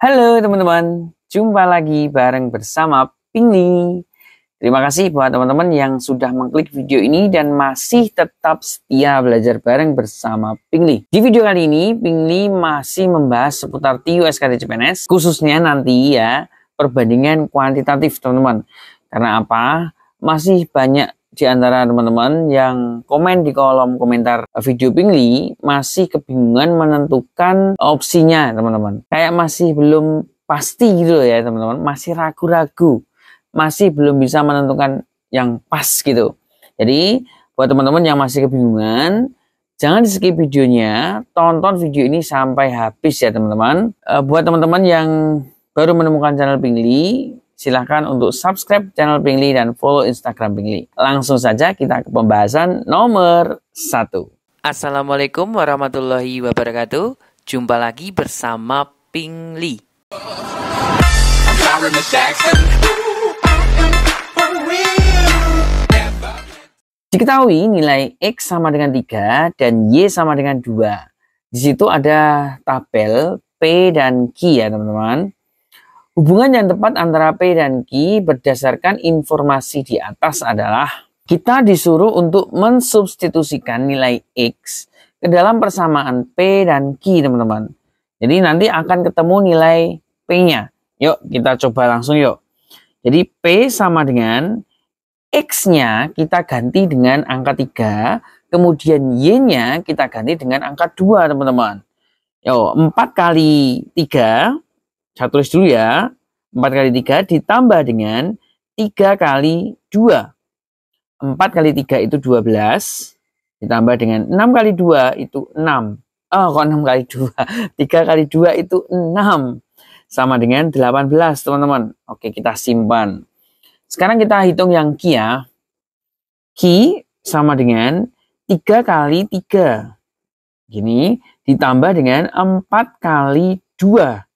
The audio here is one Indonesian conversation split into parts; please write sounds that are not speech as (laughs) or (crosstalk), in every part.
Halo teman-teman, jumpa lagi bareng bersama Pingli. Terima kasih buat teman-teman yang sudah mengklik video ini dan masih tetap setia belajar bareng bersama Pingli. Di video kali ini, Pingli masih membahas seputar TIO CPNS, khususnya nanti ya perbandingan kuantitatif teman-teman. Karena apa? Masih banyak di antara teman-teman yang komen di kolom komentar video Pingli masih kebingungan menentukan opsinya teman-teman. Kayak masih belum pasti gitu ya teman-teman, masih ragu-ragu, masih belum bisa menentukan yang pas gitu. Jadi buat teman-teman yang masih kebingungan, jangan di skip videonya, tonton video ini sampai habis ya teman-teman. Eh, buat teman-teman yang baru menemukan channel Pingli, silahkan untuk subscribe channel Pingli dan follow Instagram Pingli. Langsung saja kita ke pembahasan nomor satu. Assalamualaikum warahmatullahi wabarakatuh. Jumpa lagi bersama Pingli. Diketahui nilai X sama dengan 3 dan Y sama dengan 2. Di situ ada tabel P dan Q ya teman-teman. Hubungan yang tepat antara P dan Q berdasarkan informasi di atas adalah kita disuruh untuk mensubstitusikan nilai X ke dalam persamaan P dan Q, teman-teman. Jadi nanti akan ketemu nilai P-nya. Yuk, kita coba langsung yuk. Jadi P sama dengan X-nya kita ganti dengan angka 3, kemudian Y-nya kita ganti dengan angka 2, teman-teman. Yuk, 4 kali 3 saya tulis dulu ya. 4 kali 3 ditambah dengan 3 kali 2. 4 kali 3 itu 12. Ditambah dengan 6 kali 2 itu 6. Oh, kok 6 kali 2? 3 (laughs) kali 2 itu 6. Sama dengan 18, teman-teman. Oke, kita simpan. Sekarang kita hitung yang Ki ya. Ki sama dengan 3 kali 3. Gini, ditambah dengan 4 kali 2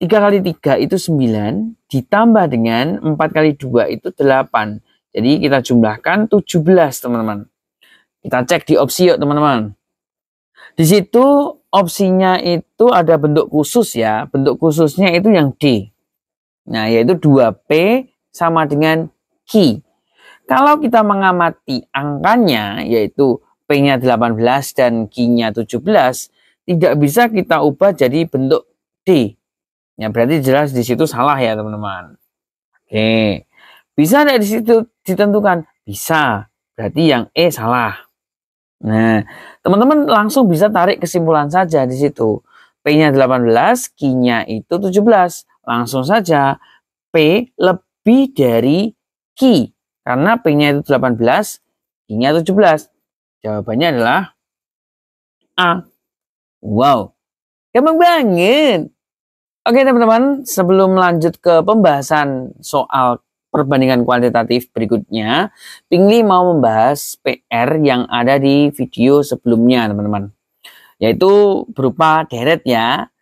3 kali 3 itu 9, ditambah dengan 4 kali 2 itu 8. Jadi kita jumlahkan 17, teman-teman. Kita cek di opsi yuk, teman-teman. Di situ opsinya itu ada bentuk khusus ya. Bentuk khususnya itu yang D. Nah, yaitu 2P sama dengan Q. Kalau kita mengamati angkanya, yaitu P-nya 18 dan Q-nya 17, tidak bisa kita ubah jadi bentuk D. Ya berarti jelas di situ salah ya teman-teman. Oke. Bisa tidak di situ ditentukan? Bisa. Berarti yang E salah. Nah, teman-teman langsung bisa tarik kesimpulan saja di situ. P-nya 18, Q-nya itu 17. Langsung saja P lebih dari Q. Karena P-nya itu 18, Q-nya 17. Jawabannya adalah A. Wow, gampang banget. Oke teman-teman, sebelum lanjut ke pembahasan soal perbandingan kuantitatif berikutnya, Pingli mau membahas PR yang ada di video sebelumnya teman-teman. Yaitu berupa deret ya.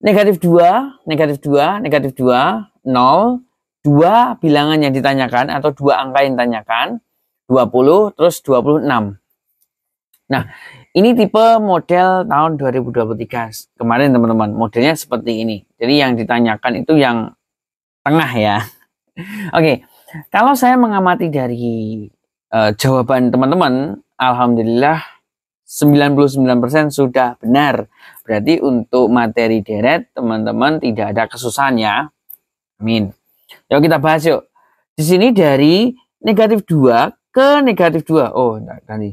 Negatif 2, negatif 2, negatif 2, 0, 2 bilangan yang ditanyakan atau dua angka yang ditanyakan, 20, terus 26. Nah, ini tipe model tahun 2023. Kemarin teman-teman, modelnya seperti ini. Jadi yang ditanyakan itu yang tengah ya. (laughs) Oke, okay. kalau saya mengamati dari uh, jawaban teman-teman, alhamdulillah 99% sudah benar. Berarti untuk materi deret teman-teman tidak ada kesusahan ya. Amin. Yuk kita bahas yuk. Di sini dari negatif 2 ke negatif 2. Oh, enggak tadi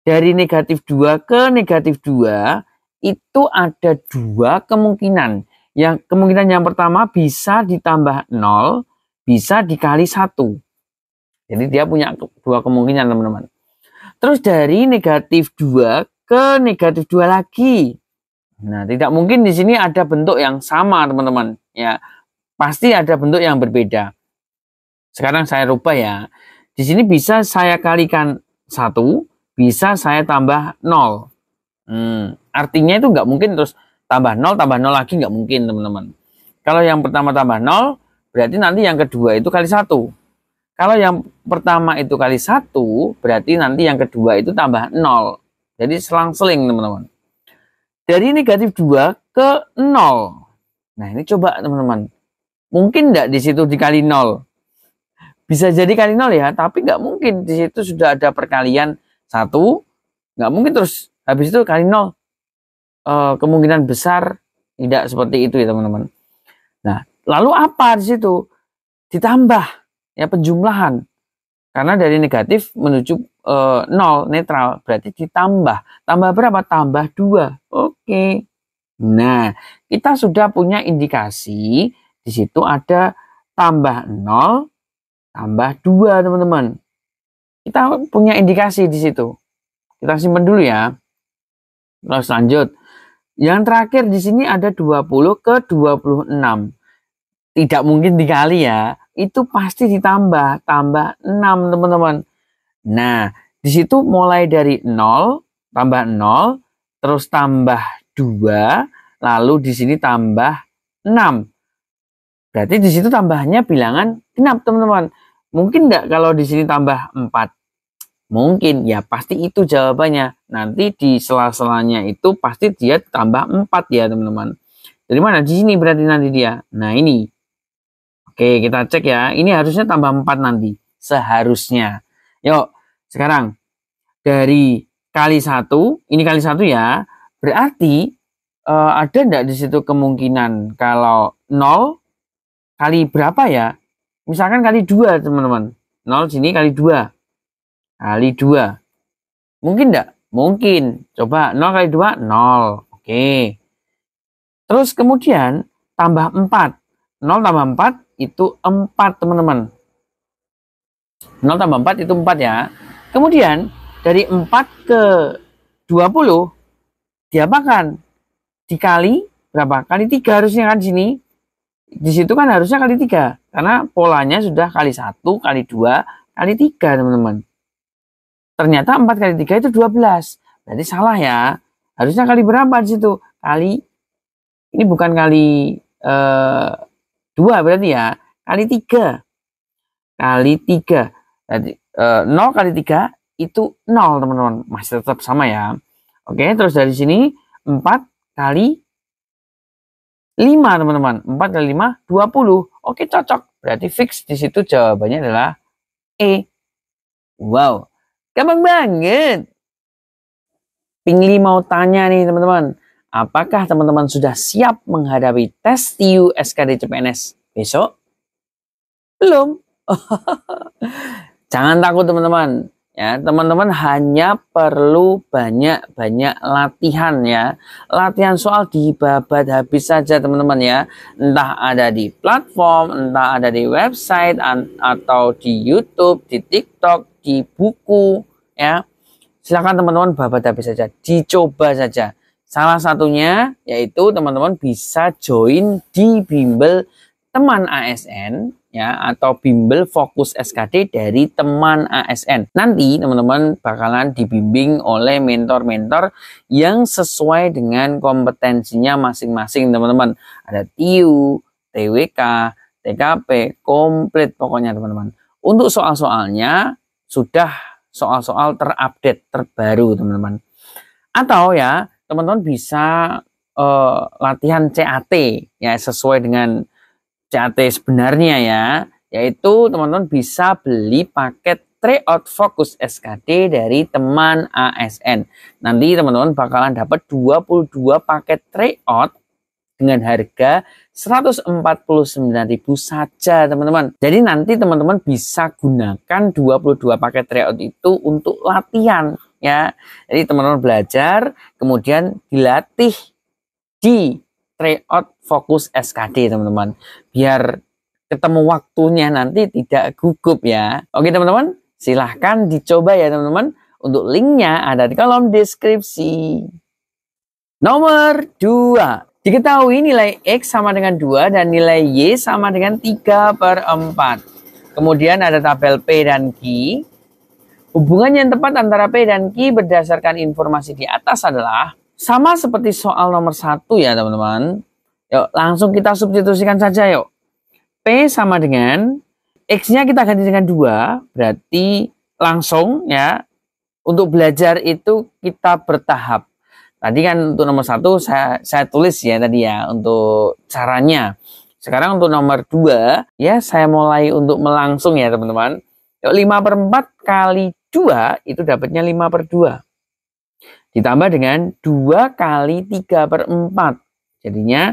dari negatif 2 ke negatif 2 itu ada dua kemungkinan. Yang kemungkinan yang pertama bisa ditambah 0, bisa dikali 1. Jadi dia punya dua kemungkinan teman-teman. Terus dari negatif 2 ke negatif 2 lagi. Nah, tidak mungkin di sini ada bentuk yang sama teman-teman. Ya, pasti ada bentuk yang berbeda. Sekarang saya rubah ya. Di sini bisa saya kalikan 1, bisa saya tambah 0. Hmm, artinya itu nggak mungkin terus tambah 0, tambah 0 lagi nggak mungkin teman-teman. Kalau yang pertama tambah 0, berarti nanti yang kedua itu kali satu. Kalau yang pertama itu kali satu, berarti nanti yang kedua itu tambah 0. Jadi selang-seling teman-teman. Dari negatif 2 ke 0. Nah ini coba teman-teman. Mungkin nggak di situ dikali 0 bisa jadi kali 0 ya, tapi nggak mungkin di situ sudah ada perkalian satu nggak mungkin terus habis itu kali nol e, kemungkinan besar tidak seperti itu ya teman-teman nah lalu apa di situ ditambah ya penjumlahan karena dari negatif menuju e, nol netral berarti ditambah tambah berapa tambah dua oke nah kita sudah punya indikasi di situ ada tambah nol tambah dua teman-teman kita punya indikasi di situ. Kita simpan dulu ya. Terus lanjut. Yang terakhir di sini ada 20 ke 26. Tidak mungkin dikali ya. Itu pasti ditambah. Tambah 6 teman-teman. Nah, di situ mulai dari 0, tambah 0, terus tambah 2, lalu di sini tambah 6. Berarti di situ tambahnya bilangan genap, teman-teman. Mungkin enggak kalau di sini tambah 4? Mungkin, ya pasti itu jawabannya. Nanti di sela-selanya itu pasti dia tambah 4 ya teman-teman. Dari mana? Di sini berarti nanti dia. Nah ini. Oke, kita cek ya. Ini harusnya tambah 4 nanti. Seharusnya. Yuk, sekarang. Dari kali satu ini kali satu ya. Berarti uh, ada enggak di situ kemungkinan kalau 0 kali berapa ya? Misalkan kali dua teman-teman. 0 sini kali dua Kali dua Mungkin enggak? Mungkin. Coba 0 kali dua 0. Oke. Terus kemudian tambah 4. 0 tambah 4 itu 4 teman-teman. 0 tambah 4 itu 4 ya. Kemudian dari 4 ke 20 diapakan? Dikali berapa? Kali tiga harusnya kan sini di situ kan harusnya kali tiga karena polanya sudah kali satu kali dua kali tiga teman-teman ternyata empat kali tiga itu dua belas berarti salah ya harusnya kali berapa di situ kali ini bukan kali dua eh, dua berarti ya kali tiga kali tiga jadi eh, nol kali tiga itu nol teman-teman masih tetap sama ya oke terus dari sini empat kali 5 teman-teman. 4 kali 5, 20. Oke cocok. Berarti fix di situ jawabannya adalah E. Wow. Gampang banget. Pingli mau tanya nih teman-teman. Apakah teman-teman sudah siap menghadapi tes TU SKD CPNS besok? Belum. (laughs) Jangan takut teman-teman. Ya, teman-teman hanya perlu banyak-banyak latihan ya. Latihan soal di dibabat habis saja teman-teman ya. Entah ada di platform, entah ada di website atau di YouTube, di TikTok, di buku ya. Silakan teman-teman babat habis saja, dicoba saja. Salah satunya yaitu teman-teman bisa join di bimbel teman ASN ya atau bimbel fokus SKD dari teman ASN. Nanti teman-teman bakalan dibimbing oleh mentor-mentor yang sesuai dengan kompetensinya masing-masing teman-teman. Ada TIU, TWK, TKP, komplit pokoknya teman-teman. Untuk soal-soalnya sudah soal-soal terupdate, terbaru teman-teman. Atau ya teman-teman bisa uh, latihan CAT ya sesuai dengan CAT sebenarnya ya, yaitu teman-teman bisa beli paket tryout fokus SKD dari teman ASN. Nanti teman-teman bakalan dapat 22 paket tryout dengan harga 149.000 saja, teman-teman. Jadi nanti teman-teman bisa gunakan 22 paket tryout itu untuk latihan ya. Jadi teman-teman belajar kemudian dilatih di tryout fokus SKD teman-teman biar ketemu waktunya nanti tidak gugup ya oke teman-teman silahkan dicoba ya teman-teman untuk linknya ada di kolom deskripsi nomor 2 Diketahui nilai X sama dengan 2 dan nilai Y sama dengan 3 per 4. Kemudian ada tabel P dan Q. Hubungan yang tepat antara P dan Q berdasarkan informasi di atas adalah sama seperti soal nomor satu ya teman-teman. Yuk langsung kita substitusikan saja yuk. P sama dengan X-nya kita ganti dengan 2, berarti langsung ya. Untuk belajar itu kita bertahap. Tadi kan untuk nomor satu saya, saya tulis ya tadi ya untuk caranya. Sekarang untuk nomor 2 ya saya mulai untuk melangsung ya teman-teman. 5 per 4 kali 2 itu dapatnya 5 per 2. Ditambah dengan 2 kali 3 per 4. Jadinya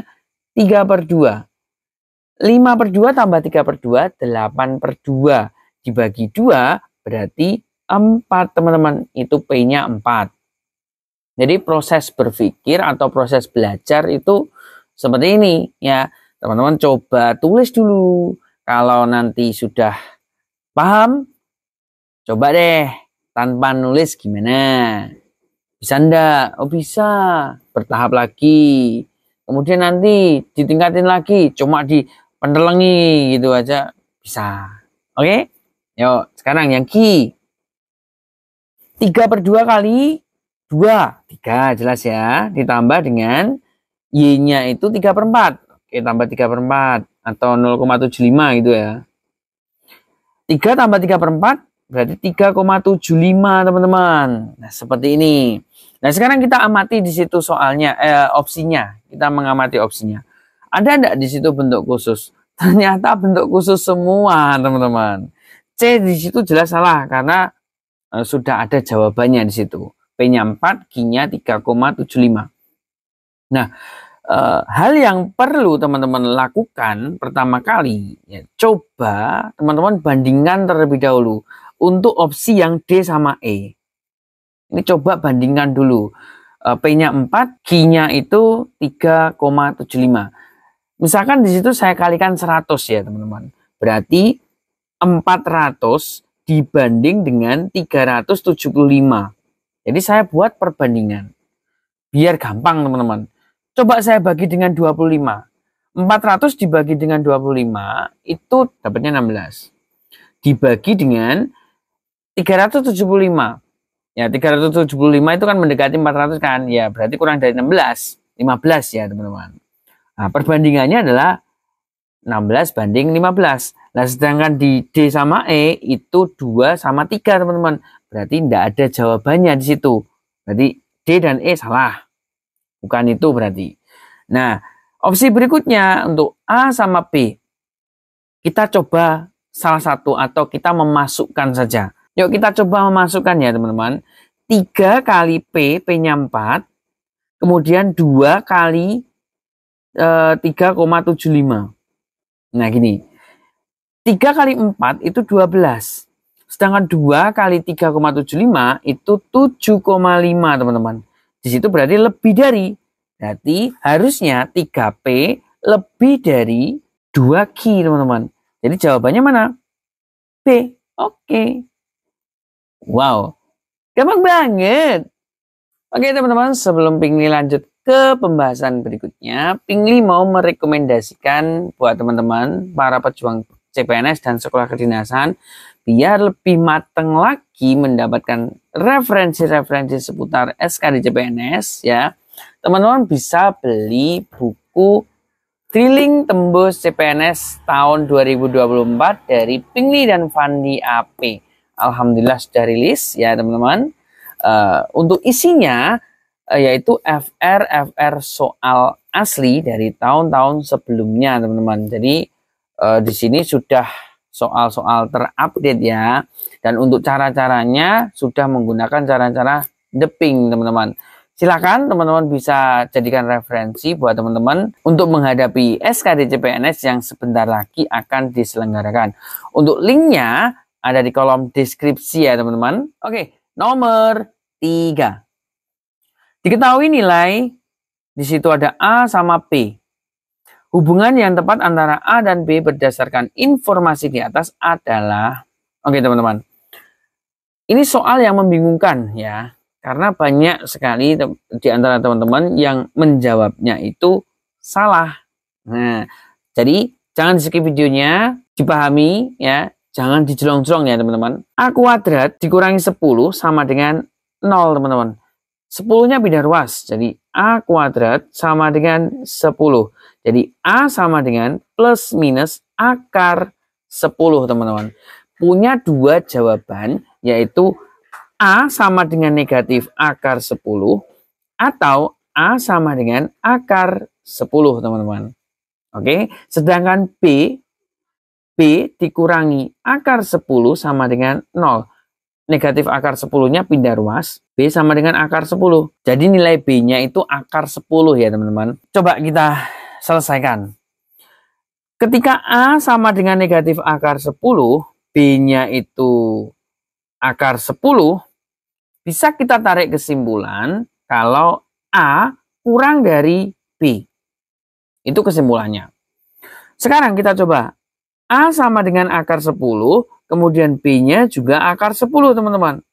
3 per 2. 5 per 2 tambah 3 per 2, 8 per 2. Dibagi 2 berarti 4 teman-teman. Itu P-nya 4. Jadi proses berpikir atau proses belajar itu seperti ini ya. Teman-teman coba tulis dulu. Kalau nanti sudah paham, coba deh tanpa nulis gimana. Bisa enggak? Oh bisa. Bertahap lagi. Kemudian nanti ditingkatin lagi. Cuma di pendelengi gitu aja. Bisa. Oke? Okay? Yuk, sekarang yang Ki. 3 per 2 kali 2. 3 jelas ya. Ditambah dengan Y-nya itu 3 per 4. Oke, okay, tambah 3 per 4. Atau 0,75 gitu ya. 3 tambah 3 per 4 berarti 3,75 teman-teman. Nah, seperti ini. Nah sekarang kita amati di situ soalnya eh, opsinya, kita mengamati opsinya. Ada tidak di situ bentuk khusus? (laughs) Ternyata bentuk khusus semua teman-teman. C di situ jelas salah karena eh, sudah ada jawabannya di situ. P-nya 4, Q-nya 3,75. Nah, eh, hal yang perlu teman-teman lakukan pertama kali, ya, coba teman-teman bandingkan terlebih dahulu untuk opsi yang D sama E. Ini coba bandingkan dulu. Eh, P-nya 4, g nya itu 3,75. Misalkan di situ saya kalikan 100 ya teman-teman. Berarti 400 dibanding dengan 375. Jadi saya buat perbandingan. Biar gampang teman-teman. Coba saya bagi dengan 25. 400 dibagi dengan 25 itu dapatnya 16. Dibagi dengan 375 Ya, 375 itu kan mendekati 400 kan. Ya, berarti kurang dari 16. 15 ya, teman-teman. Nah, perbandingannya adalah 16 banding 15. Nah, sedangkan di D sama E itu 2 sama 3, teman-teman. Berarti tidak ada jawabannya di situ. Berarti D dan E salah. Bukan itu berarti. Nah, opsi berikutnya untuk A sama B. Kita coba salah satu atau kita memasukkan saja. Yuk kita coba memasukkan ya teman-teman. 3 kali P, P-nya 4. Kemudian 2 kali e, eh, 3,75. Nah gini. 3 kali 4 itu 12. Sedangkan 2 kali 3,75 itu 7,5 teman-teman. Di situ berarti lebih dari. Berarti harusnya 3P lebih dari 2Q teman-teman. Jadi jawabannya mana? B. Oke. Okay. Wow, gampang banget. Oke teman-teman, sebelum Pingli lanjut ke pembahasan berikutnya, Pingli mau merekomendasikan buat teman-teman para pejuang CPNS dan sekolah kedinasan biar lebih mateng lagi mendapatkan referensi-referensi seputar SKD CPNS ya. Teman-teman bisa beli buku Thrilling Tembus CPNS tahun 2024 dari Pingli dan Fandi AP alhamdulillah sudah rilis ya teman-teman. Uh, untuk isinya uh, yaitu FR FR soal asli dari tahun-tahun sebelumnya teman-teman. Jadi uh, di sini sudah soal-soal terupdate ya. Dan untuk cara-caranya sudah menggunakan cara-cara deping teman-teman. Silakan teman-teman bisa jadikan referensi buat teman-teman untuk menghadapi SKD CPNS yang sebentar lagi akan diselenggarakan. Untuk linknya ada di kolom deskripsi ya teman-teman. Oke, nomor 3. Diketahui nilai, di situ ada A sama P. Hubungan yang tepat antara A dan B berdasarkan informasi di atas adalah, oke teman-teman, ini soal yang membingungkan ya, karena banyak sekali di antara teman-teman yang menjawabnya itu salah. Nah, jadi jangan skip videonya, dipahami ya, Jangan dijelong-jelong ya teman-teman. A kuadrat dikurangi 10 sama dengan 0 teman-teman. 10-nya pindah ruas. Jadi A kuadrat sama dengan 10. Jadi A sama dengan plus minus akar 10 teman-teman. Punya dua jawaban yaitu A sama dengan negatif akar 10 atau A sama dengan akar 10 teman-teman. Oke, sedangkan B B dikurangi akar 10 sama dengan 0. Negatif akar 10-nya pindah ruas. B sama dengan akar 10. Jadi nilai B-nya itu akar 10 ya teman-teman. Coba kita selesaikan. Ketika A sama dengan negatif akar 10, B-nya itu akar 10, bisa kita tarik kesimpulan kalau A kurang dari B. Itu kesimpulannya. Sekarang kita coba A sama dengan akar 10, kemudian B-nya juga akar 10, teman-teman.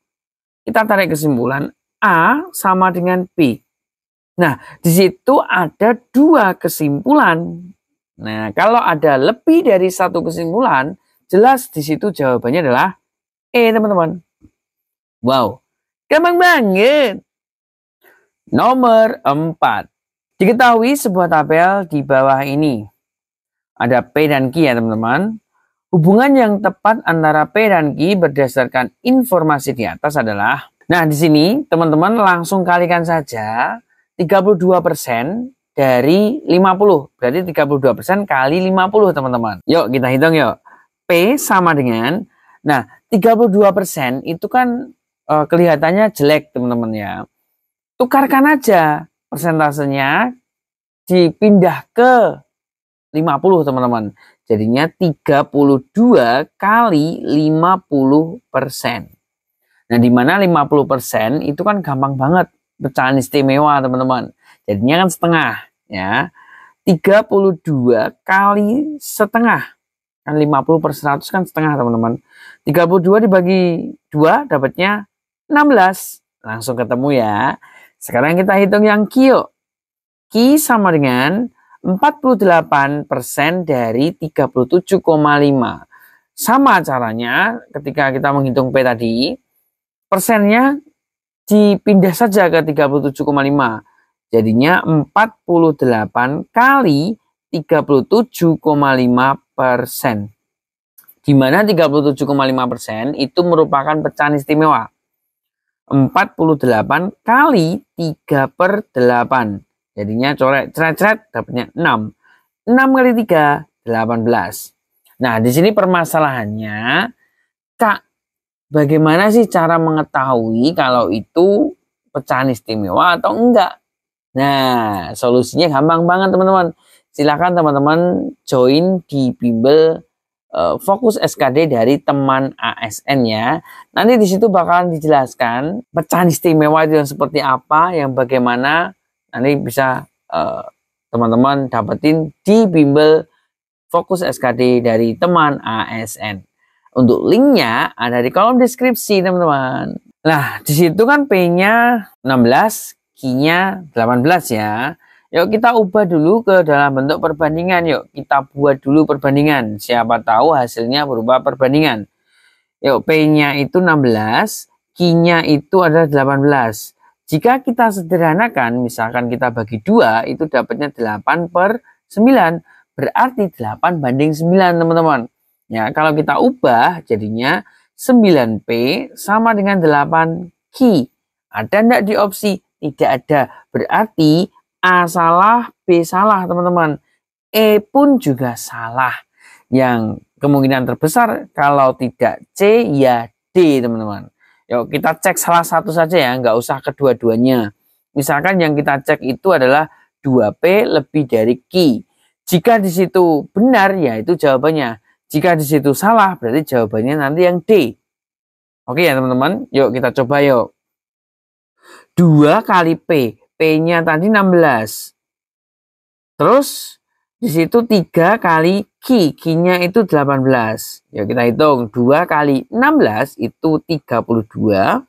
Kita tarik kesimpulan, A sama dengan B. Nah, di situ ada dua kesimpulan. Nah, kalau ada lebih dari satu kesimpulan, jelas di situ jawabannya adalah E, teman-teman. Wow, gampang banget. Nomor 4. Diketahui sebuah tabel di bawah ini. Ada P dan Q ya teman-teman. Hubungan yang tepat antara P dan Q berdasarkan informasi di atas adalah Nah, di sini teman-teman langsung kalikan saja 32% dari 50. Berarti 32% kali 50, teman-teman. Yuk, kita hitung yuk. P sama dengan Nah, 32% itu kan uh, kelihatannya jelek, teman-teman ya. Tukarkan aja persentasenya dipindah ke 50 teman-teman. Jadinya 32 kali 50 persen. Nah, di mana 50 persen itu kan gampang banget. Pecahan istimewa teman-teman. Jadinya kan setengah ya. 32 kali setengah. Kan 50 per 100 kan setengah teman-teman. 32 dibagi 2 dapatnya 16. Langsung ketemu ya. Sekarang kita hitung yang kio. Q sama dengan 48% dari 37,5. Sama caranya ketika kita menghitung P tadi, persennya dipindah saja ke 37,5. Jadinya 48 kali 37,5 persen. Di mana 37,5 persen itu merupakan pecahan istimewa. 48 kali 3 per 8. Jadinya coret ceret-ceret dapatnya 6. 6 kali 3, 18. Nah, di sini permasalahannya, Kak, bagaimana sih cara mengetahui kalau itu pecahan istimewa atau enggak? Nah, solusinya gampang banget teman-teman. Silahkan teman-teman join di bimbel uh, fokus SKD dari teman ASN ya. Nanti di situ bakalan dijelaskan pecahan istimewa itu yang seperti apa, yang bagaimana nanti bisa eh, teman-teman uh, dapetin di bimbel fokus SKD dari teman ASN. Untuk linknya ada di kolom deskripsi teman-teman. Nah, di situ kan P-nya 16, Q-nya 18 ya. Yuk kita ubah dulu ke dalam bentuk perbandingan. Yuk kita buat dulu perbandingan. Siapa tahu hasilnya berubah perbandingan. Yuk P-nya itu 16, Q-nya itu adalah 18. Jika kita sederhanakan, misalkan kita bagi dua, itu dapatnya 8 per 9. Berarti 8 banding 9, teman-teman. Ya, kalau kita ubah jadinya 9P sama dengan 8Q. Ada enggak di opsi? Tidak ada. Berarti A salah, B salah, teman-teman. E pun juga salah. Yang kemungkinan terbesar kalau tidak C ya D, teman-teman. Yuk kita cek salah satu saja ya, nggak usah kedua-duanya. Misalkan yang kita cek itu adalah 2P lebih dari Q. Jika di situ benar, ya itu jawabannya. Jika di situ salah, berarti jawabannya nanti yang D. Oke ya teman-teman, yuk kita coba yuk. 2 kali P, P-nya tadi 16. Terus di situ 3 kali Ki, kinya nya itu 18. Ya kita hitung 2 kali 16 itu 32.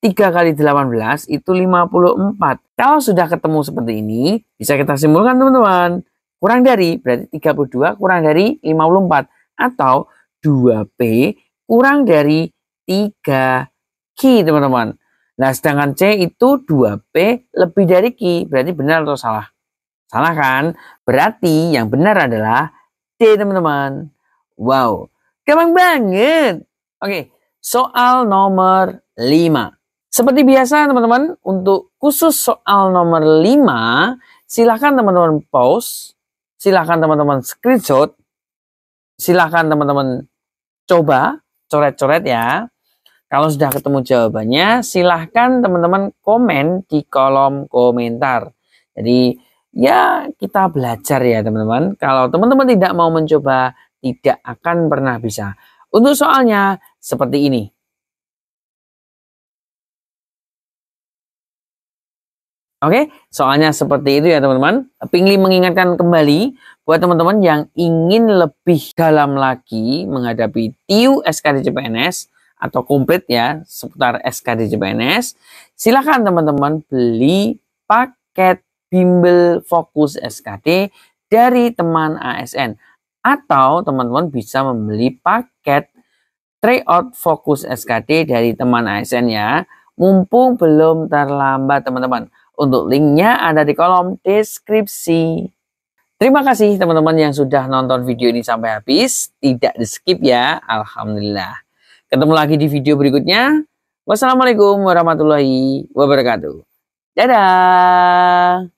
3 kali 18 itu 54. Kalau sudah ketemu seperti ini, bisa kita simpulkan teman-teman. Kurang dari, berarti 32 kurang dari 54. Atau 2P kurang dari 3 Ki, teman-teman. Nah, sedangkan C itu 2P lebih dari Ki. Berarti benar atau salah? Salah kan? Berarti yang benar adalah okay, teman-teman. Wow, gampang banget. Oke, okay, soal nomor 5. Seperti biasa teman-teman, untuk khusus soal nomor 5, silahkan teman-teman pause, silahkan teman-teman screenshot, silahkan teman-teman coba coret-coret ya. Kalau sudah ketemu jawabannya, silahkan teman-teman komen di kolom komentar. Jadi ya kita belajar ya teman-teman. Kalau teman-teman tidak mau mencoba, tidak akan pernah bisa. Untuk soalnya seperti ini. Oke, soalnya seperti itu ya teman-teman. Pingli mengingatkan kembali buat teman-teman yang ingin lebih dalam lagi menghadapi TIU cpns atau komplit ya seputar skd cpns silakan teman-teman beli paket bimbel fokus SKD dari teman ASN. Atau teman-teman bisa membeli paket tryout fokus SKD dari teman ASN ya. Mumpung belum terlambat teman-teman. Untuk linknya ada di kolom deskripsi. Terima kasih teman-teman yang sudah nonton video ini sampai habis. Tidak di skip ya. Alhamdulillah. Ketemu lagi di video berikutnya. Wassalamualaikum warahmatullahi wabarakatuh. Dadah.